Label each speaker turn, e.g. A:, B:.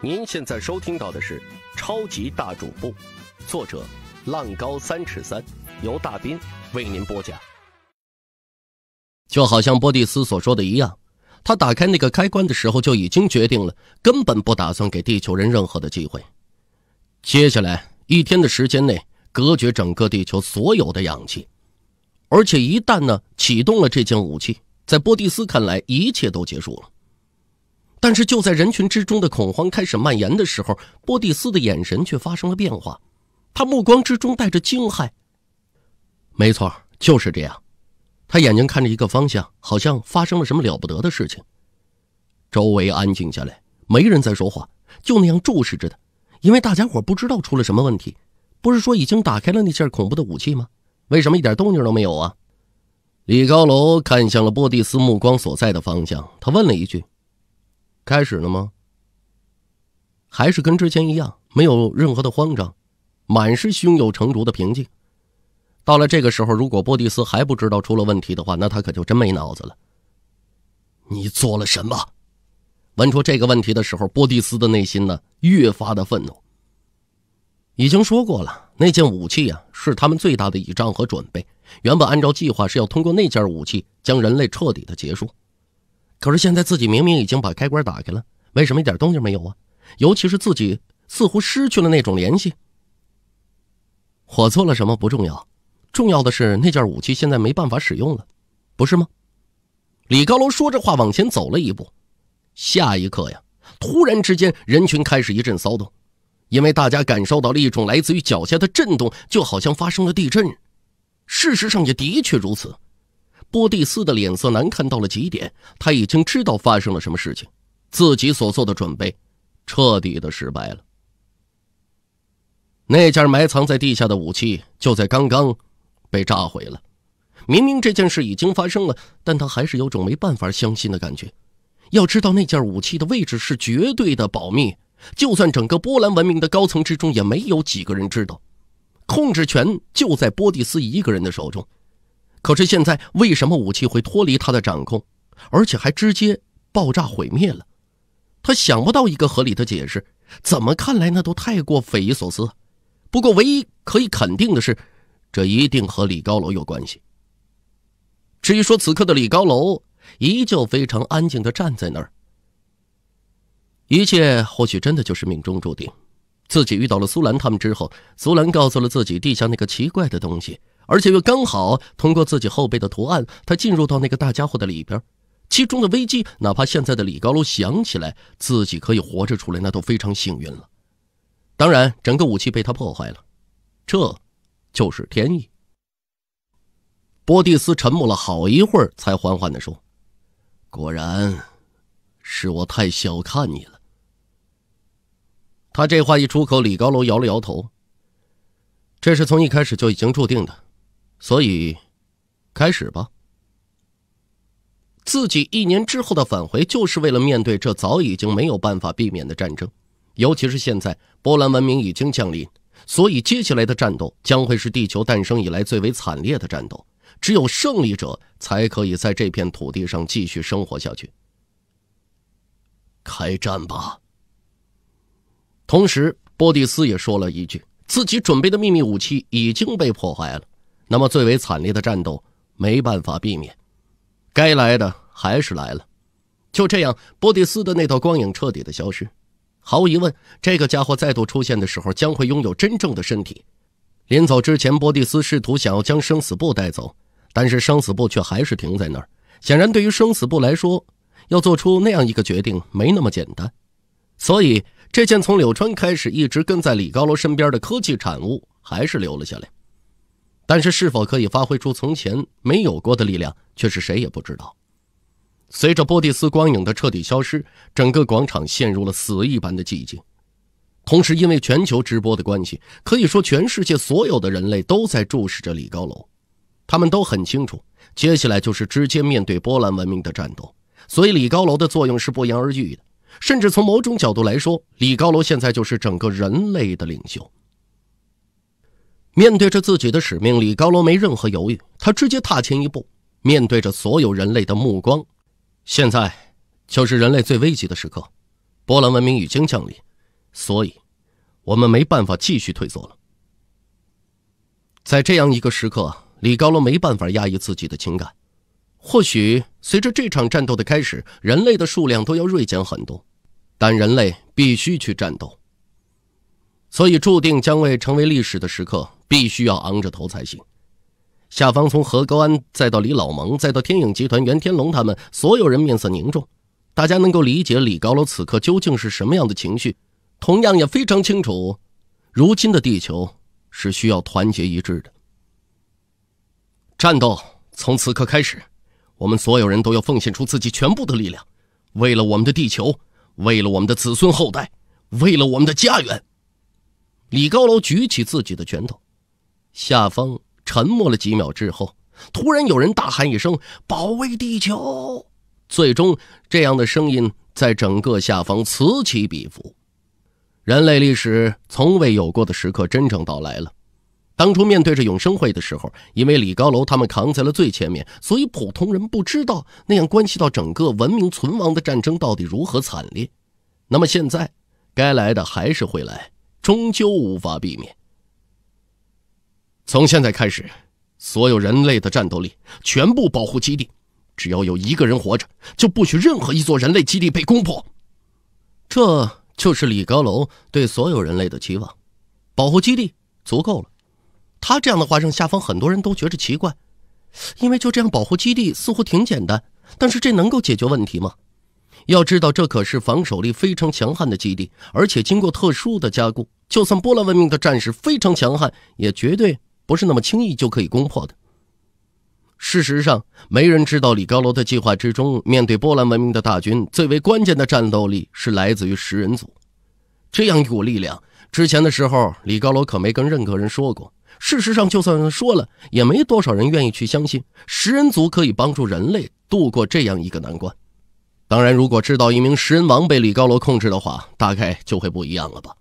A: 您现在收听到的是《超级大主播》，作者浪高三尺三，由大斌为您播讲。就好像波蒂斯所说的一样，他打开那个开关的时候就已经决定了，根本不打算给地球人任何的机会。接下来一天的时间内，隔绝整个地球所有的氧气。而且一旦呢启动了这件武器，在波蒂斯看来，一切都结束了。但是就在人群之中的恐慌开始蔓延的时候，波蒂斯的眼神却发生了变化，他目光之中带着惊骇。没错，就是这样。他眼睛看着一个方向，好像发生了什么了不得的事情。周围安静下来，没人在说话，就那样注视着他，因为大家伙不知道出了什么问题。不是说已经打开了那件恐怖的武器吗？为什么一点动静都没有啊？李高楼看向了波蒂斯目光所在的方向，他问了一句。开始了吗？还是跟之前一样，没有任何的慌张，满是胸有成竹的平静。到了这个时候，如果波蒂斯还不知道出了问题的话，那他可就真没脑子了。你做了什么？问出这个问题的时候，波蒂斯的内心呢越发的愤怒。已经说过了，那件武器啊是他们最大的倚仗和准备。原本按照计划是要通过那件武器将人类彻底的结束。可是现在自己明明已经把开关打开了，为什么一点动静没有啊？尤其是自己似乎失去了那种联系。我做了什么不重要，重要的是那件武器现在没办法使用了，不是吗？李高楼说着话往前走了一步，下一刻呀，突然之间人群开始一阵骚动，因为大家感受到了一种来自于脚下的震动，就好像发生了地震。事实上也的确如此。波蒂斯的脸色难看到了极点，他已经知道发生了什么事情，自己所做的准备，彻底的失败了。那件埋藏在地下的武器就在刚刚被炸毁了。明明这件事已经发生了，但他还是有种没办法相信的感觉。要知道，那件武器的位置是绝对的保密，就算整个波兰文明的高层之中也没有几个人知道。控制权就在波蒂斯一个人的手中。可是现在，为什么武器会脱离他的掌控，而且还直接爆炸毁灭了？他想不到一个合理的解释，怎么看来那都太过匪夷所思。不过，唯一可以肯定的是，这一定和李高楼有关系。至于说此刻的李高楼，依旧非常安静地站在那儿。一切或许真的就是命中注定。自己遇到了苏兰他们之后，苏兰告诉了自己地下那个奇怪的东西。而且又刚好通过自己后背的图案，他进入到那个大家伙的里边，其中的危机，哪怕现在的李高楼想起来自己可以活着出来，那都非常幸运了。当然，整个武器被他破坏了，这就是天意。波蒂斯沉默了好一会儿，才缓缓地说：“果然，是我太小看你了。”他这话一出口，李高楼摇了摇头：“这是从一开始就已经注定的。”所以，开始吧。自己一年之后的返回，就是为了面对这早已经没有办法避免的战争。尤其是现在，波兰文明已经降临，所以接下来的战斗将会是地球诞生以来最为惨烈的战斗。只有胜利者才可以在这片土地上继续生活下去。开战吧。同时，波蒂斯也说了一句：“自己准备的秘密武器已经被破坏了。”那么最为惨烈的战斗没办法避免，该来的还是来了。就这样，波蒂斯的那道光影彻底的消失。毫无疑问，这个家伙再度出现的时候，将会拥有真正的身体。临走之前，波蒂斯试图想要将生死簿带走，但是生死簿却还是停在那儿。显然，对于生死簿来说，要做出那样一个决定没那么简单。所以，这件从柳川开始一直跟在李高楼身边的科技产物，还是留了下来。但是，是否可以发挥出从前没有过的力量，却是谁也不知道。随着波蒂斯光影的彻底消失，整个广场陷入了死一般的寂静。同时，因为全球直播的关系，可以说全世界所有的人类都在注视着李高楼。他们都很清楚，接下来就是直接面对波兰文明的战斗，所以李高楼的作用是不言而喻的。甚至从某种角度来说，李高楼现在就是整个人类的领袖。面对着自己的使命，李高罗没任何犹豫，他直接踏前一步，面对着所有人类的目光。现在，就是人类最危急的时刻。波兰文明已经降临，所以，我们没办法继续退缩了。在这样一个时刻，李高罗没办法压抑自己的情感。或许随着这场战斗的开始，人类的数量都要锐减很多，但人类必须去战斗。所以，注定将会成为历史的时刻，必须要昂着头才行。下方从何高安再到李老蒙，再到天影集团袁天龙，他们所有人面色凝重。大家能够理解李高楼此刻究竟是什么样的情绪，同样也非常清楚，如今的地球是需要团结一致的。战斗从此刻开始，我们所有人都要奉献出自己全部的力量，为了我们的地球，为了我们的子孙后代，为了我们的家园。李高楼举起自己的拳头，下方沉默了几秒之后，突然有人大喊一声：“保卫地球！”最终，这样的声音在整个下方此起彼伏。人类历史从未有过的时刻真正到来了。当初面对着永生会的时候，因为李高楼他们扛在了最前面，所以普通人不知道那样关系到整个文明存亡的战争到底如何惨烈。那么现在，该来的还是会来。终究无法避免。从现在开始，所有人类的战斗力全部保护基地，只要有一个人活着，就不许任何一座人类基地被攻破。这就是李高楼对所有人类的期望：保护基地足够了。他这样的话让下方很多人都觉着奇怪，因为就这样保护基地似乎挺简单，但是这能够解决问题吗？要知道，这可是防守力非常强悍的基地，而且经过特殊的加固。就算波兰文明的战士非常强悍，也绝对不是那么轻易就可以攻破的。事实上，没人知道李高楼的计划之中，面对波兰文明的大军，最为关键的战斗力是来自于食人族。这样一股力量，之前的时候李高楼可没跟任何人说过。事实上，就算说了，也没多少人愿意去相信食人族可以帮助人类度过这样一个难关。当然，如果知道一名食人王被李高楼控制的话，大概就会不一样了吧。